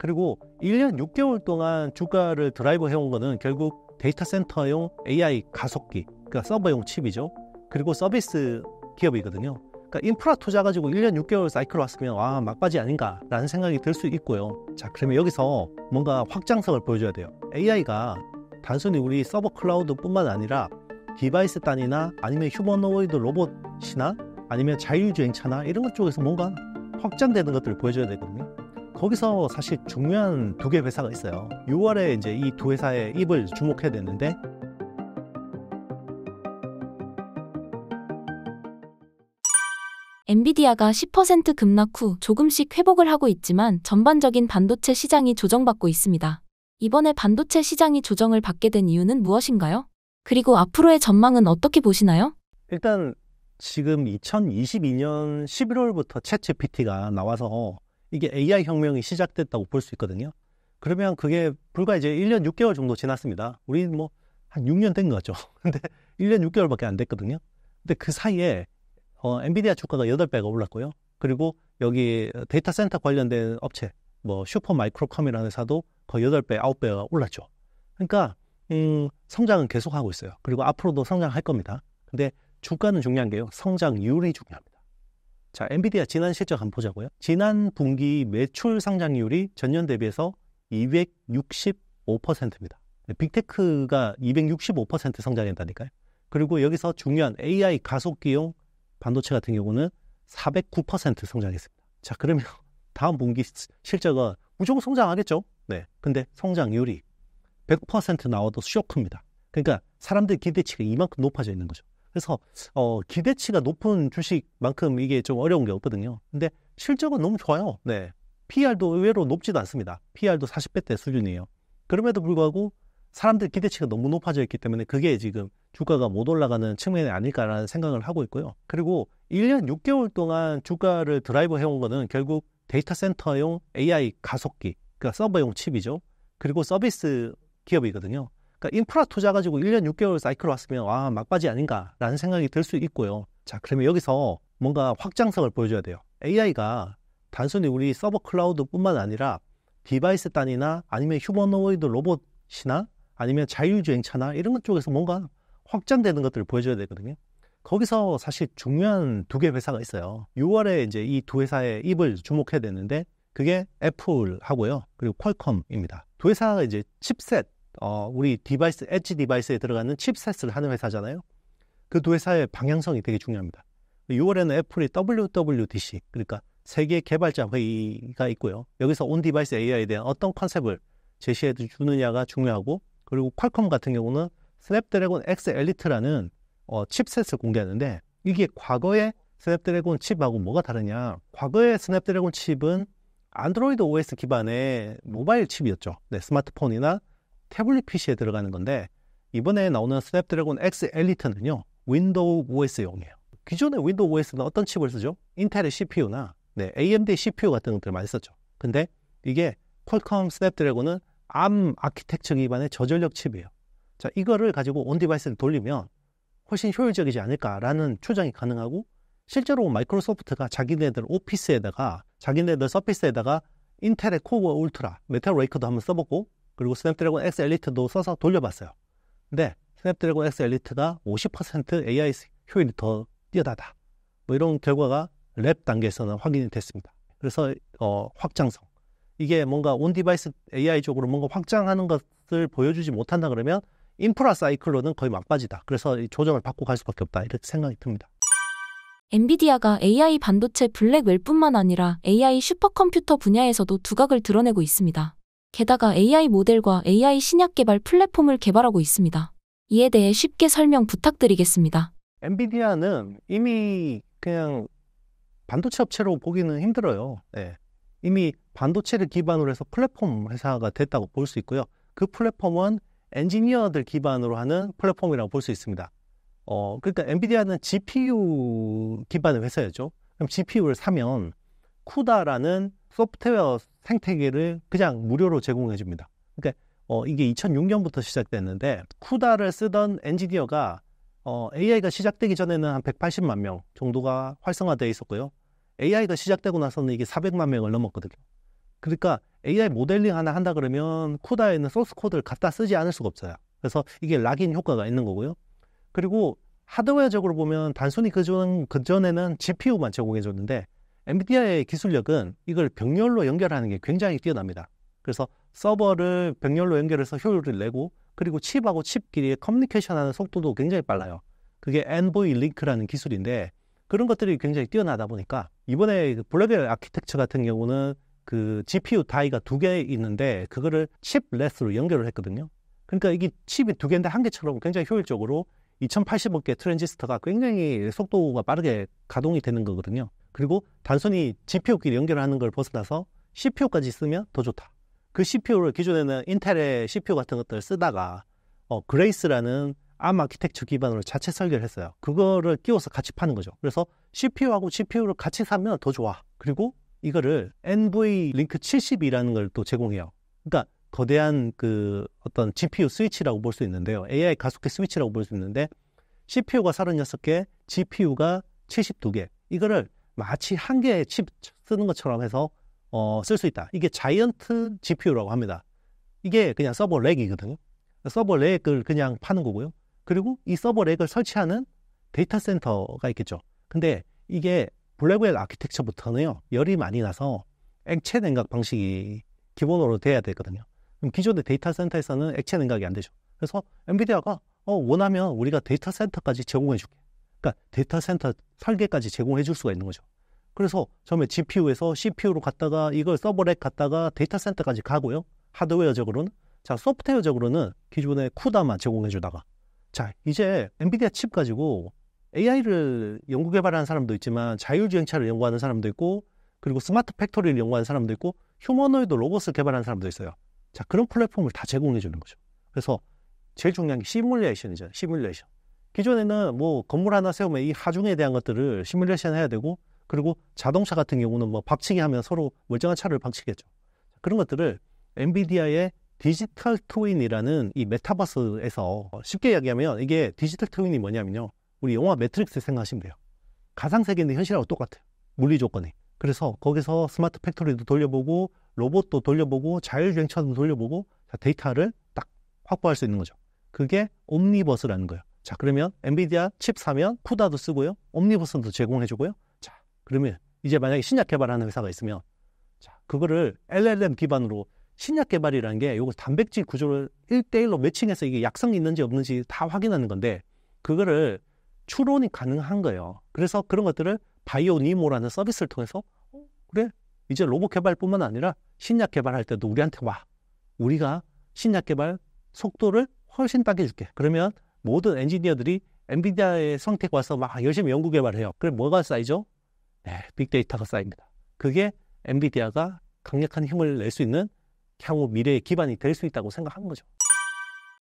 그리고 1년 6개월 동안 주가를 드라이브 해 온 거는 결국 데이터 센터용 AI 가속기, 그러니까 서버용 칩이죠. 그리고 서비스 기업이거든요. 그러니까 인프라 투자 가지고 1년 6개월 사이클 왔으면 와 아, 막바지 아닌가라는 생각이 들 수 있고요. 자 그러면 여기서 뭔가 확장성을 보여줘야 돼요. AI가 단순히 우리 서버 클라우드뿐만 아니라 디바이스 단위나 아니면 휴머노이드 로봇이나 아니면 자율주행차나 이런 것 쪽에서 뭔가 확장되는 것들을 보여줘야 되거든요. 거기서 사실 중요한 두 개 회사가 있어요. 6월에 이제 이 두 회사의 입을 주목해야 되는데 엔비디아가 10% 급락 후 조금씩 회복을 하고 있지만 전반적인 반도체 시장이 조정받고 있습니다. 이번에 반도체 시장이 조정을 받게 된 이유는 무엇인가요? 그리고 앞으로의 전망은 어떻게 보시나요? 일단 지금 2022년 11월부터 채 g p t 가 나와서 이게 AI 혁명이 시작됐다고 볼 수 있거든요. 그러면 그게 불과 이제 1년 6개월 정도 지났습니다. 우리 는뭐 한 6년 된 거죠. 근데 1년 6개월밖에 안 됐거든요. 근데 그 사이에 어, 엔비디아 주가가 8배가 올랐고요. 그리고 여기 데이터 센터 관련된 업체, 뭐 슈퍼 마이크로컴이라는 회사도 거의 8배, 9배가 올랐죠. 그러니까 음, 성장은 계속하고 있어요. 그리고 앞으로도 성장할 겁니다. 근데 주가는 중요한 게요. 성장률이 중요합니다. 자, 엔비디아 지난 실적 한번 보자고요. 지난 분기 매출 상장률이 전년 대비해서 265%입니다. 빅테크가 265% 성장했다니까요. 그리고 여기서 중요한 AI 가속기용 반도체 같은 경우는 409% 성장했습니다. 자, 그러면 다음 분기 실적은 무조건 성장하겠죠? 네. 근데 성장률이 100% 나와도 쇼크입니다. 그러니까 사람들 기대치가 이만큼 높아져 있는 거죠. 그래서 어, 기대치가 높은 주식만큼 이게 좀 어려운 게 없거든요. 근데 실적은 너무 좋아요. 네. PR도 의외로 높지도 않습니다. PR도 40배대 수준이에요. 그럼에도 불구하고 사람들 기대치가 너무 높아져 있기 때문에 그게 지금 주가가 못 올라가는 측면이 아닐까라는 생각을 하고 있고요. 그리고 1년 6개월 동안 주가를 드라이브 해온 거는 결국 데이터 센터용 AI 가속기, 그러니까 서버용 칩이죠. 그리고 서비스 기업이거든요. 그러니까 인프라 투자 가지고 1년 6개월 사이클 왔으면 와 아, 막바지 아닌가라는 생각이 들 수 있고요. 자 그러면 여기서 뭔가 확장성을 보여줘야 돼요. AI가 단순히 우리 서버 클라우드뿐만 아니라 디바이스 단이나 아니면 휴머노이드 로봇이나 아니면 자율주행차나 이런 것 쪽에서 뭔가 확장되는 것들을 보여줘야 되거든요. 거기서 사실 중요한 두 개 회사가 있어요. 6월에 이제 이 두 회사의 입을 주목해야 되는데 그게 애플하고요. 그리고 퀄컴입니다. 두 회사가 이제 칩셋 어, 우리 디바이스, 엣지 디바이스에 들어가는 칩셋을 하는 회사잖아요. 그 두 회사의 방향성이 되게 중요합니다. 6월에는 애플이 WWDC, 그러니까 세계 개발자 회의가 있고요. 여기서 온 디바이스 AI에 대한 어떤 컨셉을 제시해 주느냐가 중요하고, 그리고 퀄컴 같은 경우는 스냅드래곤 X 엘리트라는 어, 칩셋을 공개하는데, 이게 과거의 스냅드래곤 칩하고 뭐가 다르냐. 과거의 스냅드래곤 칩은 안드로이드 OS 기반의 모바일 칩이었죠. 네, 스마트폰이나 태블릿 PC에 들어가는 건데 이번에 나오는 스냅드래곤 X 엘리트는요 윈도우 OS용이에요. 기존의 윈도우 OS는 어떤 칩을 쓰죠? 인텔의 CPU나 네, AMD CPU 같은 것들 많이 썼죠. 근데 이게 퀄컴 스냅드래곤은 암 아키텍처 기반의 저전력 칩이에요. 자, 이거를 가지고 온 디바이스를 돌리면 훨씬 효율적이지 않을까라는 추정이 가능하고 실제로 마이크로소프트가 자기네들 오피스에다가 자기네들 서피스에다가 인텔의 코어 울트라 메탈 레이크도 한번 써보고 그리고 스냅드래곤 X 엘리트도 써서 돌려봤어요. 근데 스냅드래곤 X 엘리트가 50% AI 효율이 더 뛰어나다. 뭐 이런 결과가 랩 단계에서는 확인이 됐습니다. 그래서 어, 확장성. 이게 뭔가 온 디바이스 AI 쪽으로 뭔가 확장하는 것을 보여주지 못한다 그러면 인프라 사이클로는 거의 막바지다. 그래서 조정을 받고 갈 수밖에 없다. 이렇게 생각이 듭니다. 엔비디아가 AI 반도체 블랙웰뿐만 아니라 AI 슈퍼컴퓨터 분야에서도 두각을 드러내고 있습니다. 게다가 AI 모델과 AI 신약 개발 플랫폼을 개발하고 있습니다. 이에 대해 쉽게 설명 부탁드리겠습니다. 엔비디아는 이미 그냥 반도체 업체로 보기는 힘들어요. 네. 이미 반도체를 기반으로 해서 플랫폼 회사가 됐다고 볼 수 있고요. 그 플랫폼은 엔지니어들 기반으로 하는 플랫폼이라고 볼 수 있습니다. 어, 그러니까 엔비디아는 GPU 기반의 회사였죠. 그럼 GPU를 사면 쿠다라는 소프트웨어 생태계를 그냥 무료로 제공해 줍니다. 그러니까 어, 이게 2006년부터 시작됐는데 쿠다를 쓰던 엔지니어가 어, AI가 시작되기 전에는 한 180만 명 정도가 활성화되어 있었고요. AI가 시작되고 나서는 이게 400만 명을 넘었거든요. 그러니까 AI 모델링 하나 한다 그러면 쿠다에 있는 소스 코드를 갖다 쓰지 않을 수가 없어요. 그래서 이게 락인 효과가 있는 거고요. 그리고 하드웨어적으로 보면 단순히 그전, 그전에는 GPU만 제공해 줬는데 엔비디아의 기술력은 이걸 병렬로 연결하는 게 굉장히 뛰어납니다. 그래서 서버를 병렬로 연결해서 효율을 내고 그리고 칩하고 칩끼리 의 커뮤니케이션하는 속도도 굉장히 빨라요. 그게 엔보이 링크라는 기술인데 그런 것들이 굉장히 뛰어나다 보니까 이번에 그 블랙벨 아키텍처 같은 경우는 그 GPU 다이가 두 개 있는데 그거를 칩 레스로 연결을 했거든요. 그러니까 이게 칩이 두 개인데 한 개처럼 굉장히 효율적으로 2080억 개 트랜지스터가 굉장히 속도가 빠르게 가동이 되는 거거든요. 그리고 단순히 GPU끼리 연결하는 걸 벗어나서 CPU까지 쓰면 더 좋다. 그 CPU를 기존에는 인텔의 CPU 같은 것들을 쓰다가 어, 그레이스라는 암 아키텍처 기반으로 자체 설계를 했어요. 그거를 끼워서 같이 파는 거죠. 그래서 CPU하고 GPU를 같이 사면 더 좋아. 그리고 이거를 NV 링크 70이라는 걸 또 제공해요. 그러니까 거대한 그 어떤 GPU 스위치라고 볼 수 있는데요. AI 가속기 스위치라고 볼 수 있는데 CPU가 36개, GPU가 72개. 이거를 마치 한 개의 칩 쓰는 것처럼 해서 어, 쓸 수 있다. 이게 자이언트 GPU라고 합니다. 이게 그냥 서버 렉이거든요. 서버 렉을 그냥 파는 거고요. 그리고 이 서버 렉을 설치하는 데이터 센터가 있겠죠. 근데 이게 블랙웰 아키텍처부터는요, 열이 많이 나서 액체 냉각 방식이 기본으로 돼야 되거든요. 그럼 기존의 데이터 센터에서는 액체 냉각이 안 되죠. 그래서 엔비디아가 어, 원하면 우리가 데이터 센터까지 제공해 줄게. 그러니까 데이터 센터 설계까지 제공해 줄 수가 있는 거죠. 그래서 처음에 GPU에서 CPU로 갔다가 이걸 서버렉 갔다가 데이터 센터까지 가고요. 하드웨어적으로는 자 소프트웨어적으로는 기존의 쿠다만 제공해 주다가 자 이제 엔비디아 칩 가지고 AI를 연구 개발하는 사람도 있지만 자율주행차를 연구하는 사람도 있고 그리고 스마트 팩토리를 연구하는 사람도 있고 휴머노이드 로봇을 개발하는 사람도 있어요. 자 그런 플랫폼을 다 제공해 주는 거죠. 그래서 제일 중요한 게 시뮬레이션이죠. 시뮬레이션. 기존에는 뭐 건물 하나 세우면 이 하중에 대한 것들을 시뮬레이션 해야 되고 그리고 자동차 같은 경우는 뭐 박치기 하면 서로 멀쩡한 차를 박치겠죠. 그런 것들을 엔비디아의 디지털 트윈이라는 이 메타버스에서 쉽게 이야기하면 이게 디지털 트윈이 뭐냐면요. 우리 영화 매트릭스 생각하시면 돼요. 가상세계는 현실하고 똑같아요. 물리 조건이. 그래서 거기서 스마트 팩토리도 돌려보고 로봇도 돌려보고 자율주행차도 돌려보고 데이터를 딱 확보할 수 있는 거죠. 그게 옴니버스라는 거예요. 자, 그러면 엔비디아 칩 사면 푸다도 쓰고요. 옴니버스도 제공해주고요. 자, 그러면 이제 만약에 신약 개발하는 회사가 있으면 자, 그거를 LLM 기반으로 신약 개발이라는 게 요거 단백질 구조를 일대일로 매칭해서 이게 약성이 있는지 없는지 다 확인하는 건데 그거를 추론이 가능한 거예요. 그래서 그런 것들을 바이오니모라는 서비스를 통해서 어, 그래 이제 로봇 개발뿐만 아니라 신약 개발할 때도 우리한테 와 우리가 신약 개발 속도를 훨씬 당겨줄게. 그러면 모든 엔지니어들이 엔비디아의 선택 와서 막 열심히 연구 개발해요. 그럼 뭐가 쌓이죠? 네, 빅데이터가 쌓입니다. 그게 엔비디아가 강력한 힘을 낼 수 있는 향후 미래의 기반이 될 수 있다고 생각한 거죠.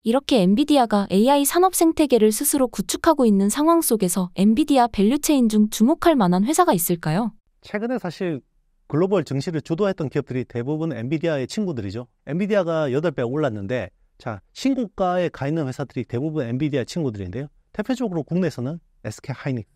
이렇게 엔비디아가 AI 산업 생태계를 스스로 구축하고 있는 상황 속에서 엔비디아 밸류체인 중 주목할 만한 회사가 있을까요? 최근에 사실 글로벌 증시를 주도했던 기업들이 대부분 엔비디아의 친구들이죠. 엔비디아가 8배 올랐는데 자, 신고가에 가 있는 회사들이 대부분 엔비디아 친구들인데요. 대표적으로 국내에서는 SK 하이닉스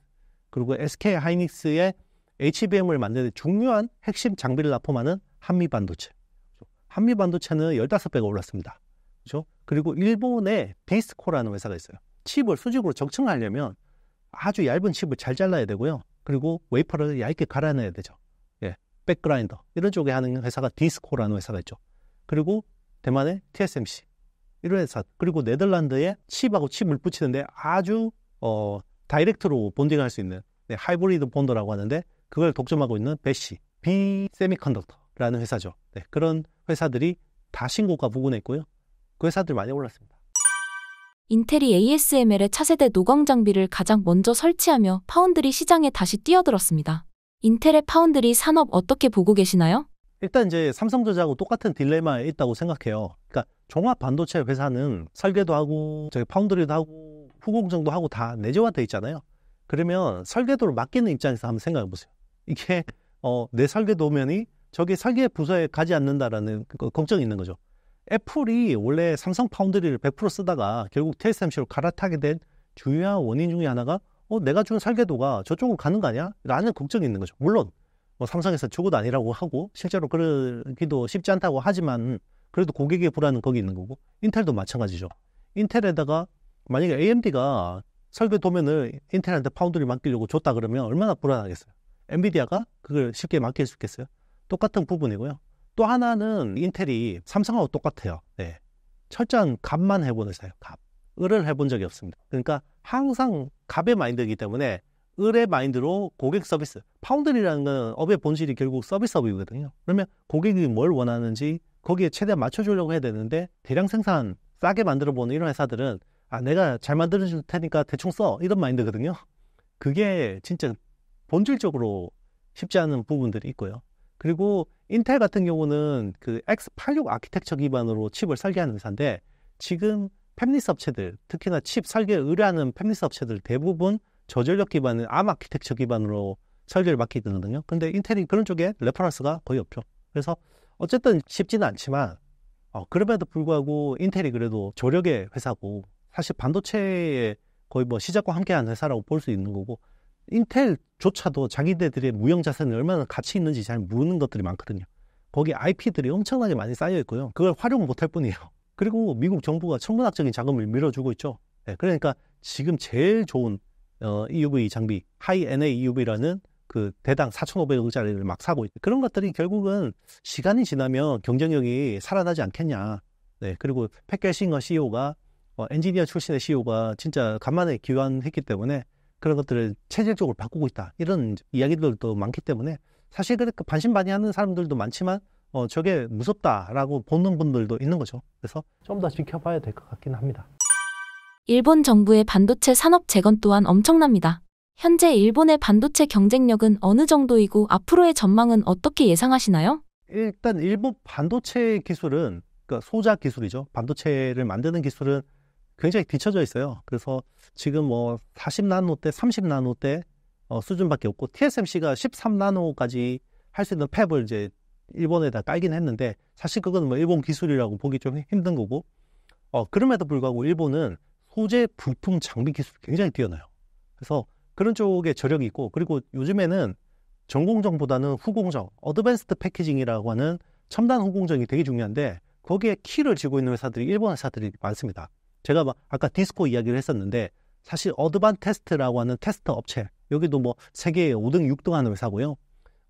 그리고 SK 하이닉스의 HBM을 만드는 중요한 핵심 장비를 납품하는 한미 반도체. 그렇죠? 한미 반도체는 15배가 올랐습니다. 그죠? 렇 그리고 일본의 베이스코라는 회사가 있어요. 칩을 수직으로 적층하려면 아주 얇은 칩을 잘 잘라야 되고요. 그리고 웨이퍼를 얇게 갈아내야 되죠. 예. 백그라인더. 이런 쪽에 하는 회사가 디스코라는 회사가 있죠. 그리고 대만의 TSMC. 이 1회사 그리고 네덜란드에 칩하고 칩을붙이는데 아주 어, 다이렉트로 본딩할 수 있는 네, 하이브리드 본더라고 하는데 그걸 독점하고 있는 베시 비 세미컨덕터라는 회사죠. 네, 그런 회사들이 다 신고가 부근에 있고요. 그 회사들 많이 올랐습니다. 인텔이 ASML의 차세대 노광 장비를 가장 먼저 설치하며 파운드리 시장에 다시 뛰어들었습니다. 인텔의 파운드리 산업 어떻게 보고 계시나요? 일단 이제 삼성전자하고 똑같은 딜레마에 있다고 생각해요. 그러니까 종합 반도체 회사는 설계도 하고 저기 파운드리도 하고 후공정도 하고 다 내재화돼 있잖아요. 그러면 설계도를 맡기는 입장에서 한번 생각해 보세요. 이게 어, 내 설계도면이 저게 설계 부서에 가지 않는다라는 그 걱정이 있는 거죠. 애플이 원래 삼성 파운드리를 100% 쓰다가 결국 TSMC로 갈아타게 된 중요한 원인 중의 하나가 어, 내가 준 설계도가 저쪽으로 가는 거 아니야? 라는 걱정이 있는 거죠. 물론 뭐 삼성에서 최고도 아니라고 하고 실제로 그러기도 쉽지 않다고 하지만 그래도 고객의 불안은 거기 있는 거고 인텔도 마찬가지죠. 인텔에다가 만약에 AMD가 설계 도면을 인텔한테 파운드리 맡기려고 줬다 그러면 얼마나 불안하겠어요. 엔비디아가 그걸 쉽게 맡길 수 있겠어요? 똑같은 부분이고요. 또 하나는 인텔이 삼성하고 똑같아요. 네. 철저한 값만 해보는사요 값. 을을 해본 적이 없습니다. 그러니까 항상 갑의 마인드이기 때문에 을의 마인드로 고객 서비스 파운드리라는 건 업의 본질이 결국 서비스업이거든요 그러면 고객이 뭘 원하는지 거기에 최대한 맞춰주려고 해야 되는데 대량 생산 싸게 만들어 보는 이런 회사들은 아 내가 잘 만들어 줄 테니까 대충 써 이런 마인드거든요 그게 진짜 본질적으로 쉽지 않은 부분들이 있고요 그리고 인텔 같은 경우는 그 X86 아키텍처 기반으로 칩을 설계하는 회사인데 지금 팹리스 업체들 특히나 칩 설계 의뢰하는 팹리스 업체들 대부분 저전력 기반은 암 아키텍처 기반으로 설계를 맡기 거든요 근데 인텔이 그런 쪽에 레퍼런스가 거의 없죠. 그래서 어쨌든 쉽지는 않지만 어, 그럼에도 불구하고 인텔이 그래도 조력의 회사고 사실 반도체의 거의 뭐 시작과 함께한 회사라고 볼 수 있는 거고 인텔조차도 자기네들의 무형 자산이 얼마나 가치 있는지 잘 모르는 것들이 많거든요. 거기 IP들이 엄청나게 많이 쌓여 있고요. 그걸 활용 못할 뿐이에요. 그리고 미국 정부가 천문학적인 자금을 밀어주고 있죠. 네, 그러니까 지금 제일 좋은 어, EUV 장비, 하이 NA EUV라는 그 대당 4,500원짜리를 막 사고 있 그런 것들이 결국은 시간이 지나면 경쟁력이 살아나지 않겠냐. 네. 그리고 패켓싱어 CEO가 어, 엔지니어 출신의 CEO가 진짜 간만에 귀환했기 때문에 그런 것들을 체질적으로 바꾸고 있다. 이런 이야기들도 많기 때문에 사실 그렇게 그 반신반의하는 사람들도 많지만 어, 저게 무섭다라고 보는 분들도 있는 거죠. 그래서 좀 더 지켜봐야 될 것 같긴 합니다. 일본 정부의 반도체 산업 재건 또한 엄청납니다. 현재 일본의 반도체 경쟁력은 어느 정도이고 앞으로의 전망은 어떻게 예상하시나요? 일단 일본 반도체 기술은 그러니까 소자 기술이죠. 반도체를 만드는 기술은 굉장히 뒤쳐져 있어요. 그래서 지금 뭐 40나노 대 30나노 대 어, 수준밖에 없고 TSMC가 13나노까지 할 수 있는 팹을 이제 일본에다 깔긴 했는데 사실 그건 뭐 일본 기술이라고 보기 좀 힘든 거고 어, 그럼에도 불구하고 일본은 소재, 부품, 장비 기술이 굉장히 뛰어나요. 그래서 그런 쪽에 저력이 있고 그리고 요즘에는 전공정보다는 후공정, 어드밴스드 패키징이라고 하는 첨단 후공정이 되게 중요한데 거기에 키를 쥐고 있는 회사들이 일본 회사들이 많습니다. 제가 아까 디스코 이야기를 했었는데 사실 어드반 테스트라고 하는 테스트 업체 여기도 뭐 세계 5등, 6등 하는 회사고요.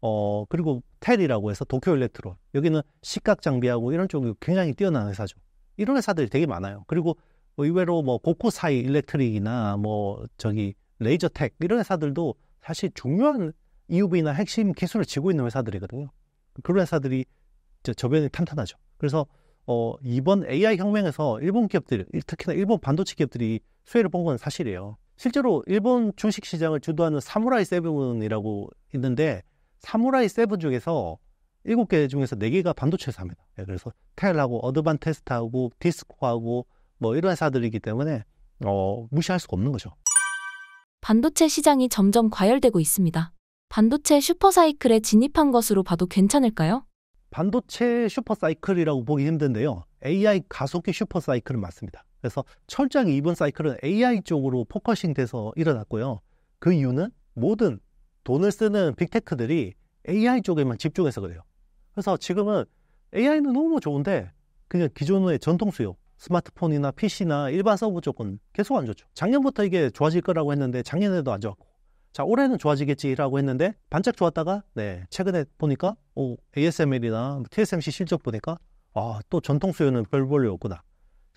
어 그리고 텔이라고 해서 도쿄 일렉트론 여기는 시각 장비하고 이런 쪽이 굉장히 뛰어난 회사죠. 이런 회사들이 되게 많아요. 그리고 뭐 의외로 뭐 고쿠사이 일렉트릭이나 뭐 저기 레이저텍 이런 회사들도 사실 중요한 EUV나 핵심 기술을 지고 있는 회사들이거든요. 그런 회사들이 저, 저변이 탄탄하죠. 그래서 어, 이번 AI 혁명에서 일본 기업들, 특히나 일본 반도체 기업들이 수혜를 본 건 사실이에요. 실제로 일본 주식 시장을 주도하는 사무라이 세븐이라고 있는데 사무라이 세븐 중에서 일곱 개 중에서 네개가 반도체 회사입니다. 예, 그래서 텔하고 어드반테스트하고 디스코하고 뭐 이런 회사들이기 때문에 어, 무시할 수가 없는 거죠. 반도체 시장이 점점 과열되고 있습니다. 반도체 슈퍼사이클에 진입한 것으로 봐도 괜찮을까요? 반도체 슈퍼사이클이라고 보기 힘든데요. AI 가속기 슈퍼사이클은 맞습니다. 그래서 철장하게 이번 사이클은 AI 쪽으로 포커싱 돼서 일어났고요. 그 이유는 모든 돈을 쓰는 빅테크들이 AI 쪽에만 집중해서 그래요. 그래서 지금은 AI는 너무 좋은데 그냥 기존의 전통 수요, 스마트폰이나 PC나 일반 서버 쪽은 계속 안 좋죠. 작년부터 이게 좋아질 거라고 했는데 작년에도 안 좋았고 자 올해는 좋아지겠지라고 했는데 반짝 좋았다가 네 최근에 보니까 오, ASML이나 TSMC 실적 보니까 아 또 전통 수요는 별 볼 일 없구나.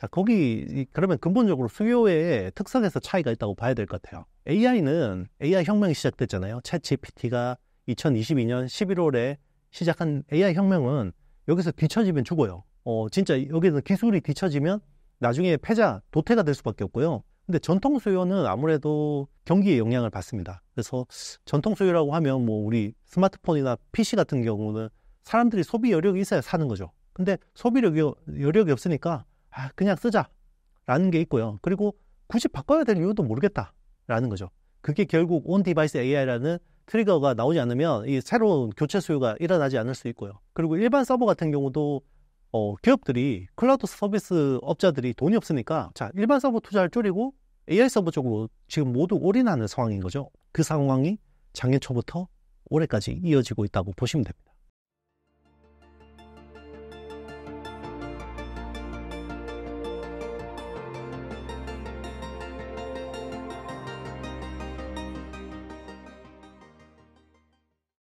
자 거기 그러면 근본적으로 수요의 특성에서 차이가 있다고 봐야 될 것 같아요. AI는 AI 혁명이 시작됐잖아요. 챗GPT가 2022년 11월에 시작한 AI 혁명은 여기서 뒤처지면 죽어요. 어, 진짜 여기서 기술이 뒤처지면 나중에 패자, 도태가 될 수밖에 없고요. 근데 전통 수요는 아무래도 경기에 영향을 받습니다. 그래서 전통 수요라고 하면 뭐 우리 스마트폰이나 PC 같은 경우는 사람들이 소비 여력이 있어야 사는 거죠. 근데 소비력이 여력이 없으니까 아, 그냥 쓰자라는 게 있고요. 그리고 굳이 바꿔야 될 이유도 모르겠다라는 거죠. 그게 결국 온 디바이스 AI라는 트리거가 나오지 않으면 이 새로운 교체 수요가 일어나지 않을 수 있고요. 그리고 일반 서버 같은 경우도 어, 기업들이 클라우드 서비스 업자들이 돈이 없으니까 자 일반 서버 투자를 줄이고 AI 서버 쪽으로 지금 모두 올인하는 상황인 거죠. 그 상황이 작년 초부터 올해까지 이어지고 있다고 보시면 됩니다.